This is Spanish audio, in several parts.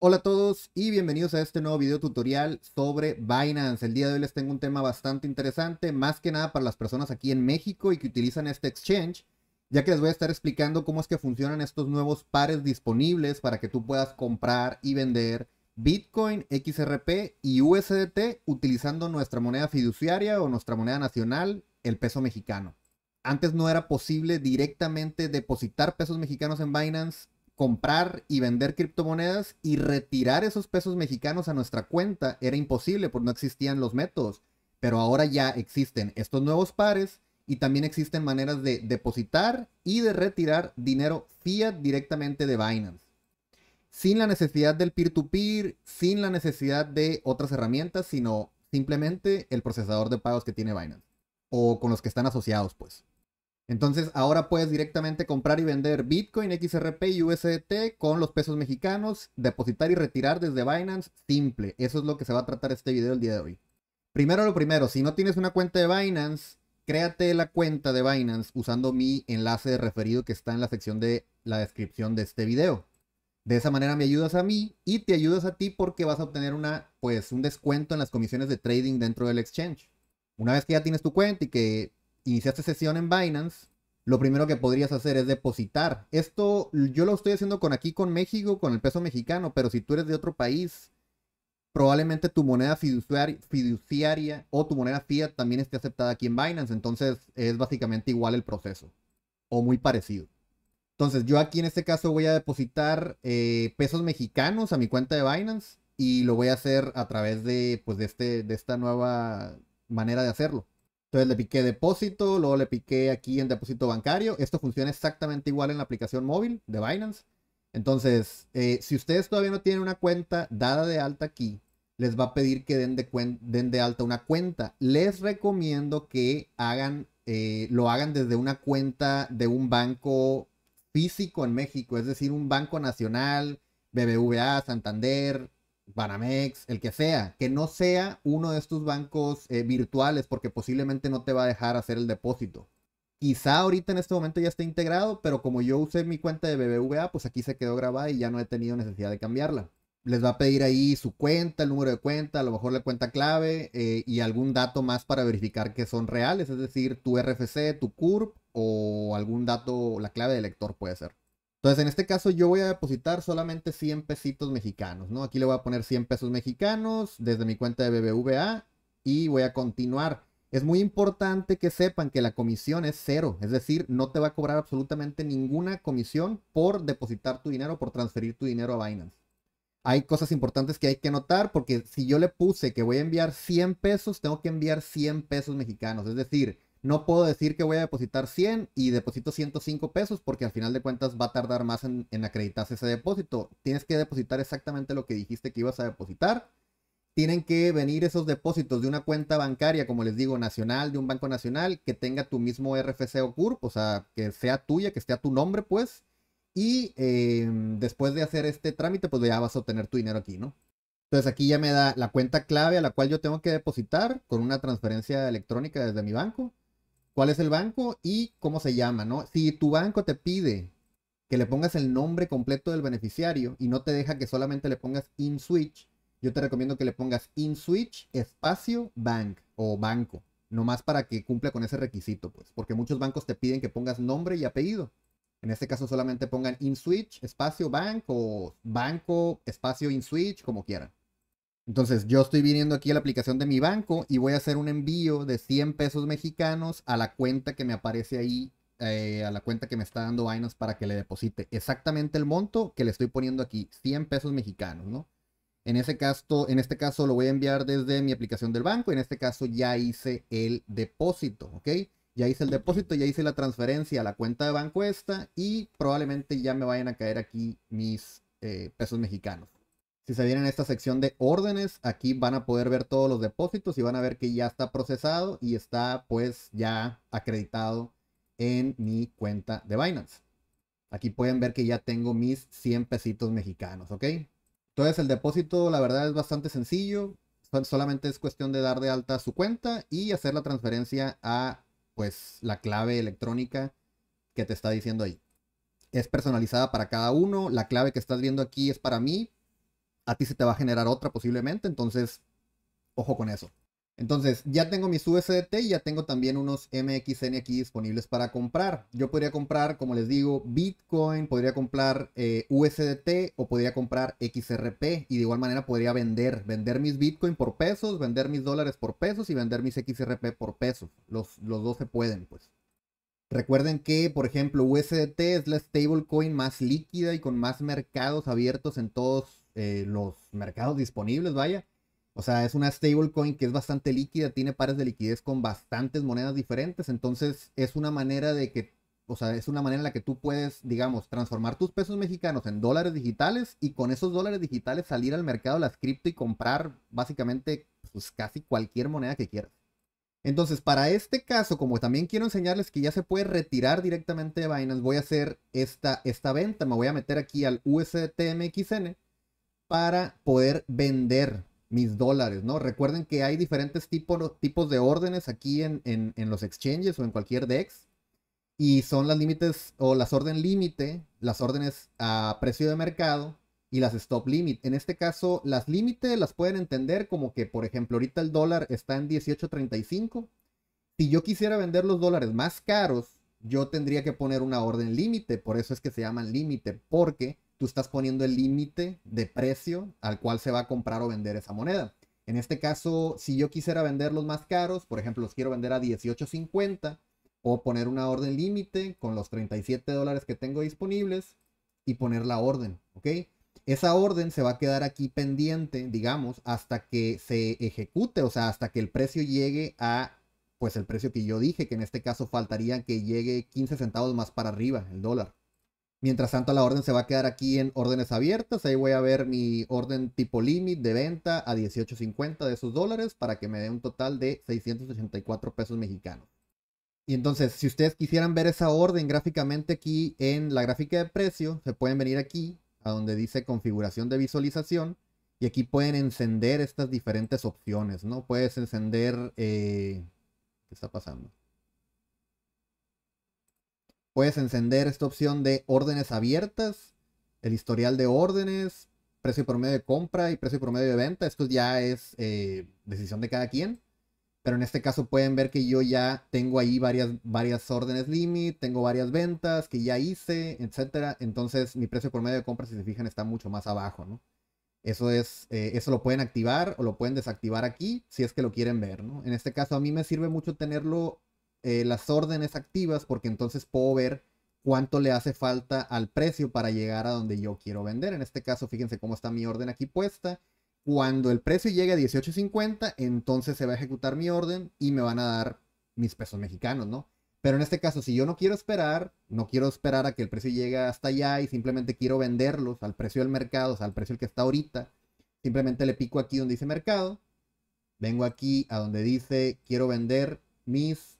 Hola a todos y bienvenidos a este nuevo video tutorial sobre Binance. El día de hoy les tengo un tema bastante interesante, más que nada para las personas aquí en México y que utilizan este exchange, ya que les voy a estar explicando cómo es que funcionan estos nuevos pares disponibles para que tú puedas comprar y vender Bitcoin, XRP y USDT utilizando nuestra moneda fiduciaria o nuestra moneda nacional, el peso mexicano. Antes no era posible directamente depositar pesos mexicanos en Binance comprar y vender criptomonedas y retirar esos pesos mexicanos a nuestra cuenta era imposible porque no existían los métodos. Pero ahora ya existen estos nuevos pares y también existen maneras de depositar y de retirar dinero fiat directamente de Binance. Sin la necesidad del peer-to-peer, sin la necesidad de otras herramientas, sino simplemente el procesador de pagos que tiene Binance. O con los que están asociados, pues. Entonces ahora puedes directamente comprar y vender Bitcoin, XRP y USDT con los pesos mexicanos, depositar y retirar desde Binance, simple. Eso es lo que se va a tratar este video el día de hoy. Primero lo primero, si no tienes una cuenta de Binance, créate la cuenta de Binance usando mi enlace de referido que está en la sección de la descripción de este video. De esa manera me ayudas a mí y te ayudas a ti porque vas a obtener una, pues, un descuento en las comisiones de trading dentro del exchange. Una vez que ya tienes tu cuenta y que iniciaste sesión en Binance, lo primero que podrías hacer es depositar. Esto yo lo estoy haciendo con aquí, con México, con el peso mexicano, pero si tú eres de otro país, probablemente tu moneda fiduciaria, o tu moneda fiat también esté aceptada aquí en Binance. Entonces es básicamente igual el proceso o muy parecido. Entonces yo aquí en este caso voy a depositar eh, pesos mexicanos a mi cuenta de Binance y lo voy a hacer a través pues, de, este, de esta nueva manera de hacerlo. Entonces le piqué depósito, luego le piqué aquí en depósito bancario. Esto funciona exactamente igual en la aplicación móvil de Binance. Entonces, eh, si ustedes todavía no tienen una cuenta dada de alta aquí, les va a pedir que den de, alta una cuenta. Les recomiendo que eh, lo hagan desde una cuenta de un banco físico en México, es decir, un banco nacional, BBVA, Santander, Banamex, el que sea, que no sea uno de estos bancos eh, virtuales porque posiblemente no te va a dejar hacer el depósito. Quizá ahorita en este momento ya esté integrado, pero como yo usé mi cuenta de BBVA, pues aquí se quedó grabada y ya no he tenido necesidad de cambiarla. Les va a pedir ahí su cuenta, el número de cuenta, a lo mejor la cuenta clave eh, y algún dato más para verificar que son reales, es decir, tu RFC, tu CURP o algún dato, la clave de lector puede ser. Entonces, en este caso yo voy a depositar solamente 100 pesitos mexicanos, ¿no? Aquí le voy a poner 100 pesos mexicanos desde mi cuenta de BBVA y voy a continuar. Es muy importante que sepan que la comisión es cero, es decir, no te va a cobrar absolutamente ninguna comisión por depositar tu dinero, por transferir tu dinero a Binance. Hay cosas importantes que hay que notar porque si yo le puse que voy a enviar 100 pesos, tengo que enviar 100 pesos mexicanos, es decir, no puedo decir que voy a depositar 100 y deposito 105 pesos porque al final de cuentas va a tardar más en, acreditarse ese depósito. Tienes que depositar exactamente lo que dijiste que ibas a depositar. Tienen que venir esos depósitos de una cuenta bancaria, como les digo, nacional, de un banco nacional, que tenga tu mismo RFC o CURP, o sea, que sea tuya, que esté a tu nombre, pues. Y em, después de hacer este trámite, pues ya vas a obtener tu dinero aquí, ¿no? Entonces aquí ya me da la cuenta clave a la cual yo tengo que depositar con una transferencia electrónica desde mi banco cuál es el banco y cómo se llama, ¿no? Si tu banco te pide que le pongas el nombre completo del beneficiario y no te deja que solamente le pongas InSwitch, yo te recomiendo que le pongas InSwitch espacio bank o banco, nomás para que cumpla con ese requisito, pues, porque muchos bancos te piden que pongas nombre y apellido. En este caso solamente pongan InSwitch espacio bank o banco espacio InSwitch, como quieran. Entonces, yo estoy viniendo aquí a la aplicación de mi banco y voy a hacer un envío de 100 pesos mexicanos a la cuenta que me aparece ahí, eh, a la cuenta que me está dando Binance para que le deposite exactamente el monto que le estoy poniendo aquí, 100 pesos mexicanos, ¿no? En, ese caso, en este caso lo voy a enviar desde mi aplicación del banco, en este caso ya hice el depósito, ¿ok? Ya hice el depósito, ya hice la transferencia a la cuenta de banco esta y probablemente ya me vayan a caer aquí mis eh, pesos mexicanos. Si se vienen a esta sección de órdenes, aquí van a poder ver todos los depósitos y van a ver que ya está procesado y está pues ya acreditado en mi cuenta de Binance. Aquí pueden ver que ya tengo mis 100 pesitos mexicanos, ¿ok? Entonces el depósito la verdad es bastante sencillo. Solamente es cuestión de dar de alta su cuenta y hacer la transferencia a pues la clave electrónica que te está diciendo ahí. Es personalizada para cada uno. La clave que estás viendo aquí es para mí, a ti se te va a generar otra posiblemente, entonces ojo con eso. Entonces, ya tengo mis USDT y ya tengo también unos MXN aquí disponibles para comprar. Yo podría comprar, como les digo, Bitcoin, podría comprar eh, USDT o podría comprar XRP. Y de igual manera podría vender, vender mis Bitcoin por pesos, vender mis dólares por pesos y vender mis XRP por pesos. Los, los dos se pueden, pues. Recuerden que, por ejemplo, USDT es la stablecoin más líquida y con más mercados abiertos en todos eh, los mercados disponibles, vaya. O sea, es una stablecoin que es bastante líquida, tiene pares de liquidez con bastantes monedas diferentes. Entonces, es una manera de que, o sea, es una manera en la que tú puedes, digamos, transformar tus pesos mexicanos en dólares digitales y con esos dólares digitales salir al mercado de las cripto y comprar básicamente pues, casi cualquier moneda que quieras. Entonces, para este caso, como también quiero enseñarles que ya se puede retirar directamente de Binance, voy a hacer esta, esta venta. Me voy a meter aquí al USTMXN para poder vender mis dólares, ¿no? Recuerden que hay diferentes tipos, de órdenes aquí en, los exchanges o en cualquier DEX. Y son las límites o las órdenes límite, las órdenes a precio de mercado y las stop limit. En este caso, las límites las pueden entender como que, por ejemplo, ahorita el dólar está en 18.35. Si yo quisiera vender los dólares más caros, yo tendría que poner una orden límite. Por eso es que se llaman límite, porque tú estás poniendo el límite de precio al cual se va a comprar o vender esa moneda. En este caso, si yo quisiera vender los más caros, por ejemplo, los quiero vender a 18.50 o poner una orden límite con los 37 dólares que tengo disponibles y poner la orden, ¿ok? Esa orden se va a quedar aquí pendiente, digamos, hasta que se ejecute, o sea, hasta que el precio llegue a, pues, el precio que yo dije, que en este caso faltaría que llegue 15 centavos más para arriba, el dólar. Mientras tanto, la orden se va a quedar aquí en órdenes abiertas. Ahí voy a ver mi orden tipo límite de venta a 18.50 de esos dólares para que me dé un total de 684 pesos mexicanos. Y entonces, si ustedes quisieran ver esa orden gráficamente aquí en la gráfica de precio, se pueden venir aquí a donde dice configuración de visualización y aquí pueden encender estas diferentes opciones, ¿no? Puedes encender... Eh, ¿Qué está pasando? Puedes encender esta opción de órdenes abiertas, el historial de órdenes, precio promedio de compra y precio promedio de venta. Esto ya es eh, decisión de cada quien. Pero en este caso pueden ver que yo ya tengo ahí varias, varias órdenes limit, tengo varias ventas que ya hice, etc. Entonces mi precio promedio de compra, si se fijan, está mucho más abajo, ¿no? Eso es, eh, eso lo pueden activar o lo pueden desactivar aquí si es que lo quieren ver, ¿no? En este caso a mí me sirve mucho tenerlo eh, las órdenes activas porque entonces puedo ver cuánto le hace falta al precio para llegar a donde yo quiero vender. En este caso, fíjense cómo está mi orden aquí puesta. Cuando el precio llegue a 18.50, entonces se va a ejecutar mi orden y me van a dar mis pesos mexicanos, ¿no? Pero en este caso, si yo no quiero esperar, no quiero esperar a que el precio llegue hasta allá y simplemente quiero venderlos al precio del mercado, o sea, al precio el que está ahorita, simplemente le pico aquí donde dice mercado, vengo aquí a donde dice quiero vender mis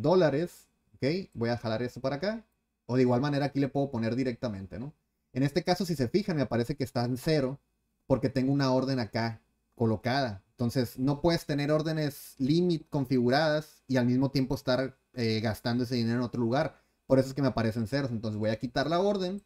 dólares, ¿ok? Voy a jalar esto para acá. O de igual manera aquí le puedo poner directamente, ¿no? En este caso, si se fijan, me parece que está en cero porque tengo una orden acá colocada. Entonces, no puedes tener órdenes limit configuradas y al mismo tiempo estar eh, gastando ese dinero en otro lugar. Por eso es que me aparecen ceros. Entonces, voy a quitar la orden.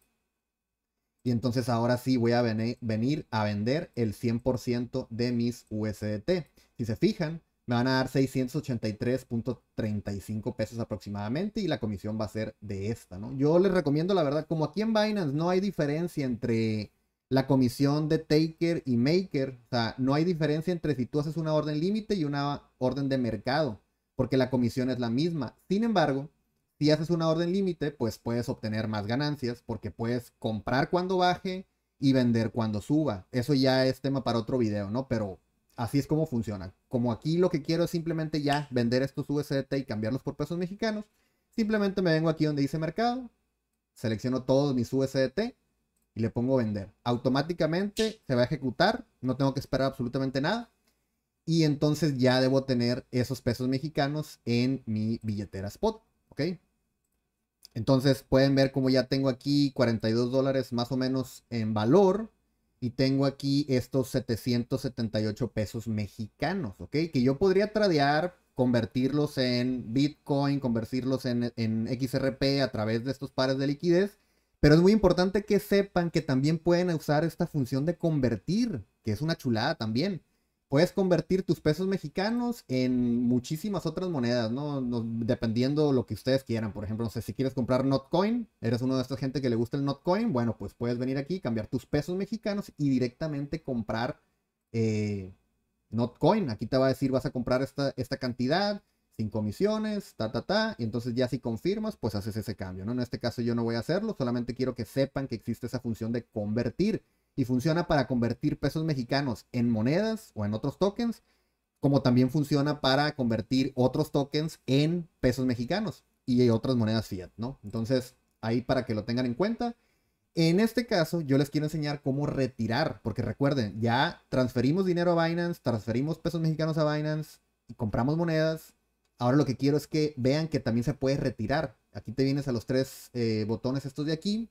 Y entonces ahora sí voy a venir a vender el 100% de mis USDT. Si se fijan, me van a dar 683.35 pesos aproximadamente y la comisión va a ser de esta, ¿no? Yo les recomiendo, la verdad, como aquí en Binance no hay diferencia entre la comisión de Taker y Maker, o sea, no hay diferencia entre si tú haces una orden límite y una orden de mercado, porque la comisión es la misma. Sin embargo, si haces una orden límite, pues puedes obtener más ganancias porque puedes comprar cuando baje y vender cuando suba. Eso ya es tema para otro video, ¿no? Pero así es como funciona, Como aquí lo que quiero es simplemente ya vender estos USDT y cambiarlos por pesos mexicanos, simplemente me vengo aquí donde dice mercado, selecciono todos mis USDT y le pongo vender. Automáticamente se va a ejecutar, no tengo que esperar absolutamente nada. Y entonces ya debo tener esos pesos mexicanos en mi billetera spot, ¿ok? Entonces pueden ver como ya tengo aquí 42 dólares más o menos en valor y tengo aquí estos 778 pesos mexicanos, ¿ok? Que yo podría tradear, convertirlos en Bitcoin, convertirlos en, en XRP a través de estos pares de liquidez. Pero es muy importante que sepan que también pueden usar esta función de convertir, que es una chulada también puedes convertir tus pesos mexicanos en muchísimas otras monedas, ¿no? Dependiendo lo que ustedes quieran. Por ejemplo, no sé, si quieres comprar Notcoin, eres uno de estas gente que le gusta el Notcoin, bueno, pues puedes venir aquí, cambiar tus pesos mexicanos y directamente comprar eh, Notcoin. Aquí te va a decir, vas a comprar esta, esta cantidad sin comisiones, ta, ta, ta, y entonces ya si confirmas, pues haces ese cambio, ¿no? En este caso yo no voy a hacerlo, solamente quiero que sepan que existe esa función de convertir y funciona para convertir pesos mexicanos en monedas o en otros tokens, como también funciona para convertir otros tokens en pesos mexicanos y otras monedas fiat, ¿no? Entonces, ahí para que lo tengan en cuenta. En este caso, yo les quiero enseñar cómo retirar, porque recuerden, ya transferimos dinero a Binance, transferimos pesos mexicanos a Binance y compramos monedas. Ahora lo que quiero es que vean que también se puede retirar. Aquí te vienes a los tres eh, botones estos de aquí,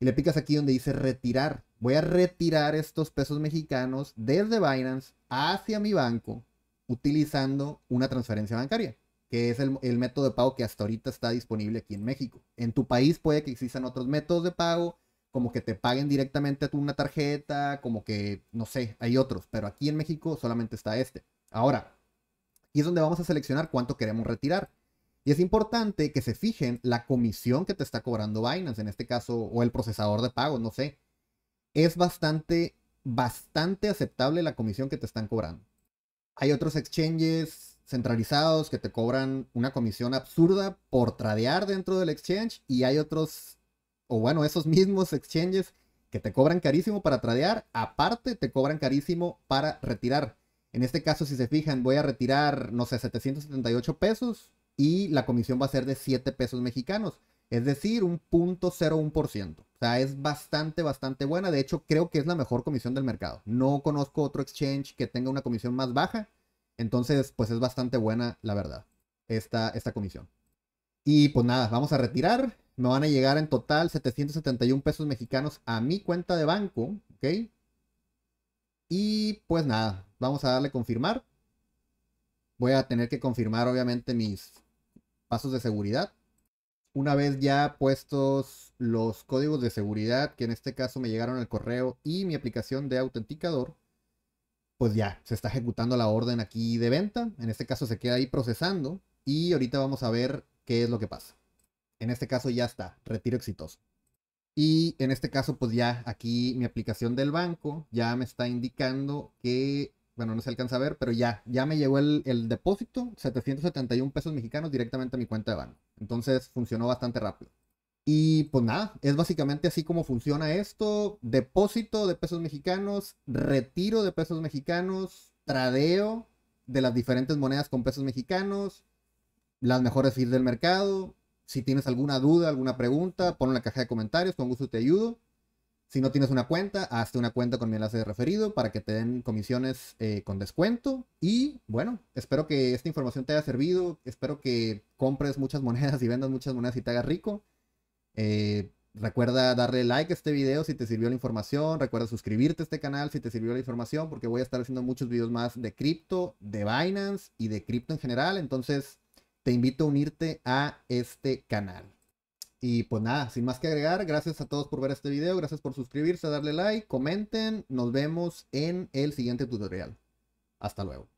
y le picas aquí donde dice retirar. Voy a retirar estos pesos mexicanos desde Binance hacia mi banco utilizando una transferencia bancaria, que es el, método de pago que hasta ahorita está disponible aquí en México. En tu país puede que existan otros métodos de pago, como que te paguen directamente a tu una tarjeta, como que, no sé, hay otros, pero aquí en México solamente está este. Ahora, y es donde vamos a seleccionar cuánto queremos retirar. Y es importante que se fijen la comisión que te está cobrando Binance, en este caso, o el procesador de pago, no sé. Es bastante, bastante aceptable la comisión que te están cobrando. Hay otros exchanges centralizados que te cobran una comisión absurda por tradear dentro del exchange y hay otros, o bueno, esos mismos exchanges que te cobran carísimo para tradear, aparte te cobran carísimo para retirar. En este caso, si se fijan, voy a retirar, no sé, 778 pesos y la comisión va a ser de 7 pesos mexicanos, es decir, un punto 0.01%. O sea, es bastante, bastante buena. De hecho, creo que es la mejor comisión del mercado. No conozco otro exchange que tenga una comisión más baja. Entonces, pues es bastante buena, la verdad, esta, esta comisión. Y pues nada, vamos a retirar. Me van a llegar en total 771 pesos mexicanos a mi cuenta de banco, ¿ok? Y pues nada, vamos a darle confirmar. Voy a tener que confirmar obviamente mis pasos de seguridad. Una vez ya puestos los códigos de seguridad, que en este caso me llegaron al correo y mi aplicación de autenticador, pues ya se está ejecutando la orden aquí de venta. En este caso se queda ahí procesando y ahorita vamos a ver qué es lo que pasa. En este caso ya está, retiro exitoso. Y en este caso, pues ya aquí mi aplicación del banco ya me está indicando que bueno, no se alcanza a ver, pero ya, ya me llegó el, el depósito, 771 pesos mexicanos directamente a mi cuenta de banco. Entonces funcionó bastante rápido. Y pues nada, es básicamente así como funciona esto. Depósito de pesos mexicanos, retiro de pesos mexicanos, tradeo de las diferentes monedas con pesos mexicanos, las mejores feeds del mercado. Si tienes alguna duda, alguna pregunta, ponlo en la caja de comentarios, con gusto te ayudo. Si no tienes una cuenta, hazte una cuenta con mi enlace de referido para que te den comisiones eh, con descuento. Y bueno, espero que esta información te haya servido. Espero que compres muchas monedas y vendas muchas monedas y te hagas rico. Eh, recuerda darle like a este video si te sirvió la información. Recuerda suscribirte a este canal si te sirvió la información porque voy a estar haciendo muchos videos más de cripto, de Binance y de cripto en general. Entonces te invito a unirte a este canal. Y pues nada, sin más que agregar, gracias a todos por ver este video, gracias por suscribirse, darle like, comenten, nos vemos en el siguiente tutorial. Hasta luego.